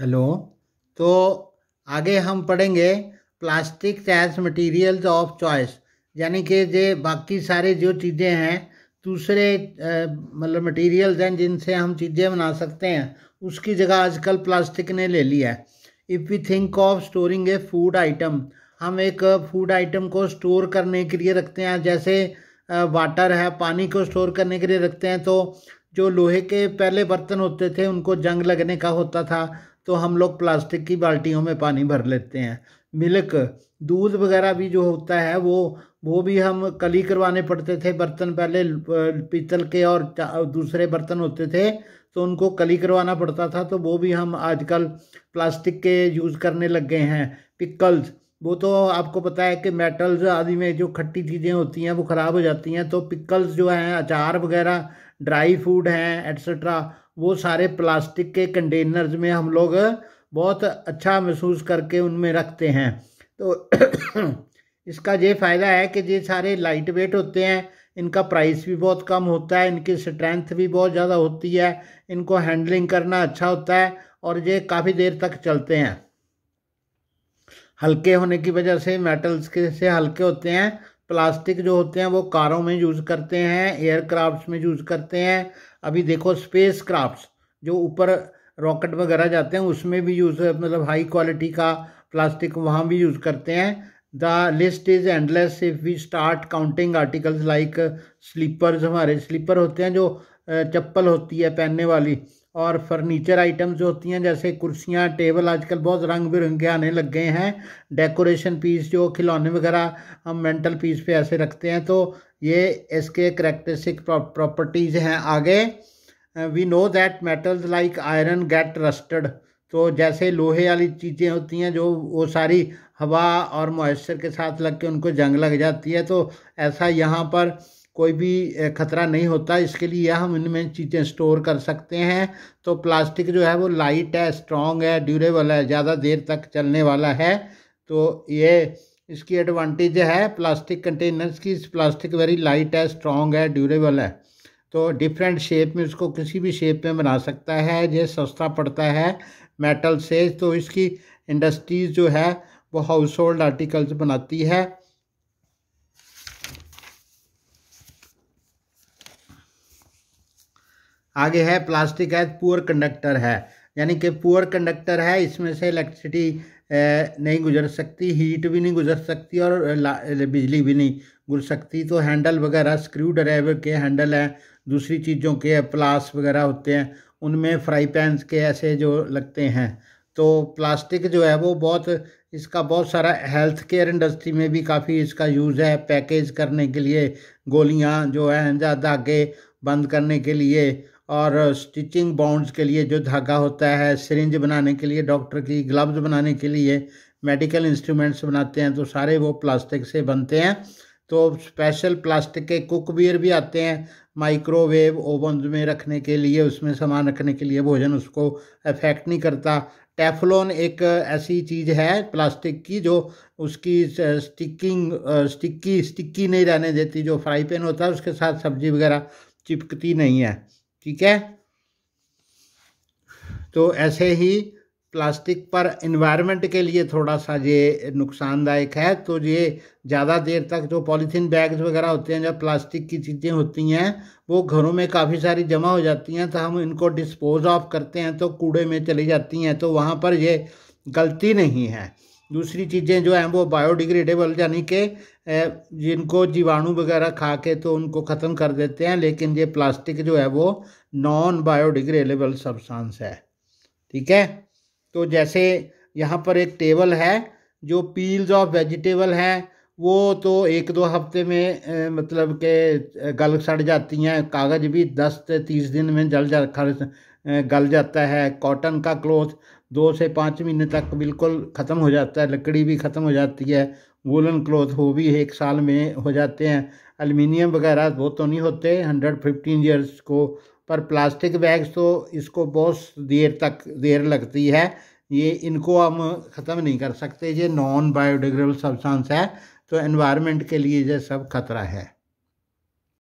hello तो आगे हम पढ़ेंगे plastic as materials of choice यानी कि जे बाकी सारे जो चीज़ें हैं दूसरे मतलब मटेरियल्स हैं जिनसे हम चीज़ें बना सकते हैं उसकी जगह आजकल प्लास्टिक ने ले लिया है if we think of storing a food item हम एक फूड आइटम को स्टोर करने के लिए रखते हैं जैसे वाटर है पानी को स्टोर करने के लिए रखते हैं तो जो लोहे के पहले बर्तन होते थे उनको जंग लगने का होता था तो हम लोग प्लास्टिक की बाल्टियों में पानी भर लेते हैं मिल्क दूध वगैरह भी जो होता है वो वो भी हम कली करवाने पड़ते थे बर्तन पहले पीतल के और दूसरे बर्तन होते थे तो उनको कली करवाना पड़ता था तो वो भी हम आजकल प्लास्टिक के यूज़ करने लग गए हैं पिकल्स वो तो आपको पता है कि मेटल्स आदि में जो खट्टी चीज़ें होती हैं वो ख़राब हो जाती हैं तो पिकल्स जो हैं अचार वगैरह ड्राई फूड हैं एट्सट्रा वो सारे प्लास्टिक के कंटेनर्स में हम लोग बहुत अच्छा महसूस करके उनमें रखते हैं तो इसका ये फ़ायदा है कि ये सारे लाइट वेट होते हैं इनका प्राइस भी बहुत कम होता है इनकी स्ट्रेंथ भी बहुत ज़्यादा होती है इनको हैंडलिंग करना अच्छा होता है और ये काफ़ी देर तक चलते हैं हल्के होने की वजह से मेटल्स के से हल्के होते हैं प्लास्टिक जो होते हैं वो कारों में यूज़ करते हैं एयरक्राफ्ट्स में यूज़ करते हैं अभी देखो स्पेस क्राफ्ट जो ऊपर रॉकेट वगैरह जाते हैं उसमें भी यूज़ मतलब हाई क्वालिटी का प्लास्टिक वहाँ भी यूज़ करते हैं the list is endless if we start counting articles like slippers हमारे स्लीपर होते हैं जो चप्पल होती है पहनने वाली और फर्नीचर आइटम्स जो होती हैं जैसे कुर्सियाँ टेबल आजकल बहुत रंग बिरंगे आने लग गए हैं डेकोरेशन पीस जो खिलौने वगैरह हम मेंटल पीस पे ऐसे रखते हैं तो ये इसके करेक्टरिस्टिक प्रॉपर्टीज़ हैं आगे we know that metals like iron get rusted तो जैसे लोहे वाली चीज़ें होती हैं जो वो सारी हवा और मॉइस्चर के साथ लग के उनको जंग लग जाती है तो ऐसा यहाँ पर कोई भी खतरा नहीं होता इसके लिए हम इनमें चीज़ें स्टोर कर सकते हैं तो प्लास्टिक जो है वो लाइट है स्ट्रॉन्ग है ड्यूरेबल है ज़्यादा देर तक चलने वाला है तो ये इसकी एडवांटेज है प्लास्टिक कंटेनर्स की प्लास्टिक वेरी लाइट है स्ट्रॉन्ग है ड्यूरेबल है तो डिफरेंट शेप में उसको किसी भी शेप में बना सकता है ये सस्ता पड़ता है मेटल से तो इसकी इंडस्ट्रीज जो है वो हाउस होल्ड आर्टिकल्स बनाती है आगे है प्लास्टिक एज पुअर कंडक्टर है यानी कि पुअर कंडक्टर है इसमें से इलेक्ट्रिसिटी नहीं गुजर सकती हीट भी नहीं गुजर सकती और बिजली भी नहीं गुजर सकती तो हैंडल वगैरह स्क्रू ड्राइवर के हैंडल हैं दूसरी चीज़ों के प्लास वगैरह होते हैं उनमें फ्राई पैंस के ऐसे जो लगते हैं तो प्लास्टिक जो है वो बहुत इसका बहुत सारा हेल्थ केयर इंडस्ट्री में भी काफ़ी इसका यूज़ है पैकेज करने के लिए गोलियां जो हैं ज़्यादा आगे बंद करने के लिए और स्टिचिंग बाउंड्स के लिए जो धागा होता है सिरिंज बनाने के लिए डॉक्टर की ग्लव्स बनाने के लिए मेडिकल इंस्ट्रूमेंट्स बनाते हैं तो सारे वो प्लास्टिक से बनते हैं तो स्पेशल प्लास्टिक के कुकवेयर भी आते हैं माइक्रोवेव ओवन में रखने के लिए उसमें सामान रखने के लिए भोजन उसको अफेक्ट नहीं करता टेफलोन एक ऐसी चीज़ है प्लास्टिक की जो उसकी स्टिकिंग स्टिक्की स्टिक्की नहीं रहने देती जो फ्राई पैन होता है उसके साथ सब्जी वगैरह चिपकती नहीं है ठीक है तो ऐसे ही प्लास्टिक पर इन्वायरमेंट के लिए थोड़ा सा ये नुकसानदायक है तो ये ज़्यादा देर तक जो पॉलीथीन बैग्स वगैरह होते हैं जब प्लास्टिक की चीज़ें होती हैं वो घरों में काफ़ी सारी जमा हो जाती हैं तो हम इनको डिस्पोज ऑफ करते हैं तो कूड़े में चली जाती हैं तो वहाँ पर ये गलती नहीं है दूसरी चीज़ें जो हैं वो बायोडिग्रेडेबल यानी कि जिनको जीवाणु वगैरह खा के तो उनको ख़त्म कर देते हैं लेकिन ये प्लास्टिक जो है वो नॉन बायोडिग्रेडेबल सब्सटेंस है ठीक है तो जैसे यहाँ पर एक टेबल है जो पील्स ऑफ वेजिटेबल हैं वो तो एक दो हफ्ते में मतलब के गल सड़ जाती हैं कागज़ भी दस से तीस दिन में जल जा खर गल जाता है कॉटन का क्लोथ दो से पाँच महीने तक बिल्कुल ख़त्म हो जाता है लकड़ी भी ख़त्म हो जाती है वुलन क्लॉथ वो भी एक साल में हो जाते हैं अलमीनियम वगैरह वो तो नहीं होते हंड्रेड फिफ्टीन ईयर्स को पर प्लास्टिक बैग्स तो इसको बहुत देर तक देर लगती है ये इनको हम ख़त्म नहीं कर सकते ये नॉन बायोडिग्रेबल सब्सटेंस है तो एनवायरनमेंट के लिए ये सब खतरा है